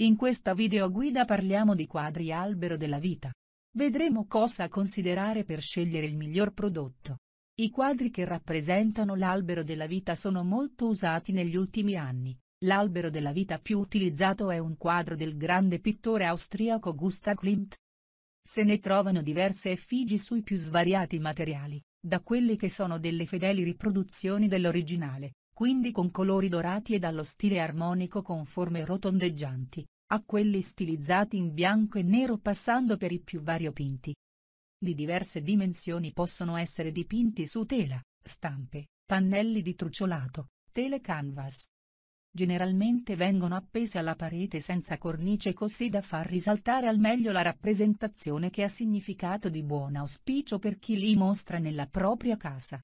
In questa videoguida parliamo di quadri albero della vita. Vedremo cosa considerare per scegliere il miglior prodotto. I quadri che rappresentano l'albero della vita sono molto usati negli ultimi anni. L'albero della vita più utilizzato è un quadro del grande pittore austriaco Gustav Klimt. Se ne trovano diverse effigi sui più svariati materiali, da quelli che sono delle fedeli riproduzioni dell'originale, quindi con colori dorati e dallo stile armonico con forme rotondeggianti, a quelli stilizzati in bianco e nero passando per i più variopinti. Di diverse dimensioni possono essere dipinti su tela, stampe, pannelli di truciolato, tele canvas. Generalmente vengono appese alla parete senza cornice così da far risaltare al meglio la rappresentazione che ha significato di buon auspicio per chi li mostra nella propria casa.